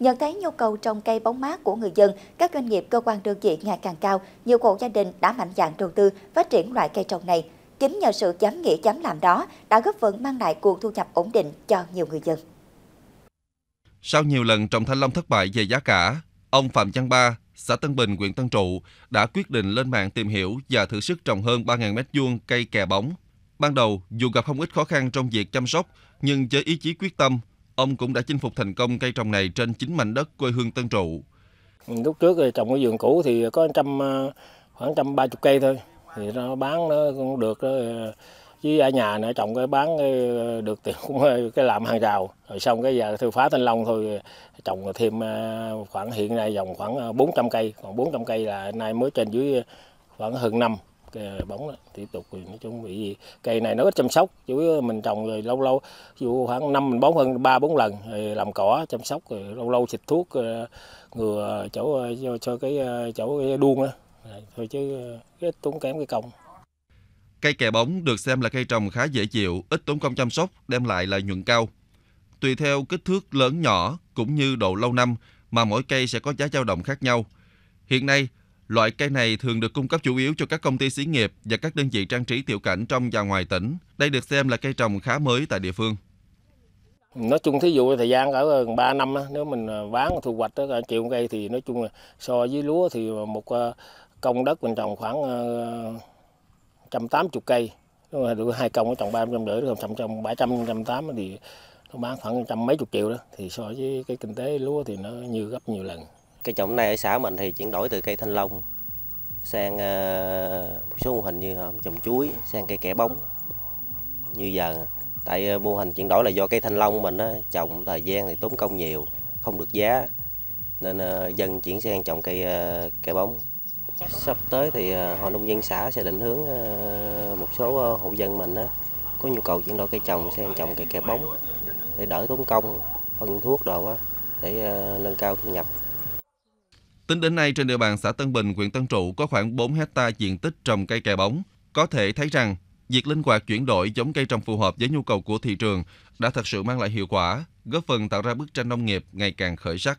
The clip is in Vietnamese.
Nhận thấy nhu cầu trồng cây bóng mát của người dân, các doanh nghiệp, cơ quan đơn vị ngày càng cao, nhiều hộ gia đình đã mạnh dạn đầu tư phát triển loại cây trồng này. Chính nhờ sự dám nghĩ dám làm đó đã góp phần mang lại nguồn thu nhập ổn định cho nhiều người dân. Sau nhiều lần trồng thanh long thất bại về giá cả, ông Phạm Văn Ba, xã Tân Bình, huyện Tân Trụ đã quyết định lên mạng tìm hiểu và thử sức trồng hơn 3.000 mét vuông cây kè bóng. Ban đầu, dù gặp không ít khó khăn trong việc chăm sóc, nhưng với ý chí quyết tâm, Ông cũng đã chinh phục thành công cây trồng này trên chính mảnh đất quê hương Tân Trụ. Lúc trước thì trồng ở vườn cũ thì có trăm ờ, khoảng trăm ba chục cây thôi, thì nó bán nó cũng được Chứ ờ, ở nhà nữa trồng cái bán ờ, được tiền cũng cái làm hàng rào. Rồi xong cái giờ thư phá thanh long thôi trồng thêm khoảng hiện nay dòng khoảng 400 cây, còn 400 cây là nay mới trên dưới khoảng hơn năm Ờ, bóng đó, tiếp tục thì nói chung bị cây này nó ít chăm sóc chủ yếu mình trồng rồi lâu lâu dù khoảng năm mình bón hơn ba bốn lần rồi làm cỏ chăm sóc rồi lâu lâu xịt thuốc ờ, ngừa chỗ ờ, cho, cho cái chỗ cái đuông đó thôi chứ ít tốn kém cái công Cây kè bóng được xem là cây trồng khá dễ chịu, ít tốn công chăm sóc, đem lại lợi nhuận cao. Tùy theo kích thước lớn nhỏ cũng như độ lâu năm mà mỗi cây sẽ có giá dao động khác nhau. Hiện nay, Loại cây này thường được cung cấp chủ yếu cho các công ty xí nghiệp và các đơn vị trang trí tiểu cảnh trong và ngoài tỉnh. Đây được xem là cây trồng khá mới tại địa phương. Nói chung thí dụ thời gian ở 3 năm nếu mình bán à, thu hoạch đó, triệu cây thì nói chung so với lúa thì một à, công đất mình trồng khoảng 180 à, cây. Đúng rồi, được hai công nó trồng 300 rưỡi, được 100, 700, 180 thì nó bán khoảng trăm mấy chục triệu đó. Thì so với cái kinh tế lúa thì nó như gấp nhiều lần. Cây trồng này ở xã mình thì chuyển đổi từ cây thanh long sang ờ, một số mô hình như trồng chuối, sang cây kẻ bóng. Như giờ tại ờ, mô hình chuyển đổi là do cây thanh long mình á, trồng thời gian thì tốn công nhiều, không được giá nên ờ, dân chuyển sang trồng cây kẻ bóng. Sắp tới thì hội nông dân xã sẽ định hướng một số hộ dân mình á, có nhu cầu chuyển đổi cây trồng sang trồng cây kẻ bóng để đỡ tốn công, phân thuốc đồ á để nâng cao thu nhập Tính đến nay, trên địa bàn xã Tân Bình, huyện Tân Trụ có khoảng 4 hecta diện tích trồng cây kè bóng. Có thể thấy rằng, việc linh hoạt chuyển đổi giống cây trồng phù hợp với nhu cầu của thị trường đã thật sự mang lại hiệu quả, góp phần tạo ra bức tranh nông nghiệp ngày càng khởi sắc.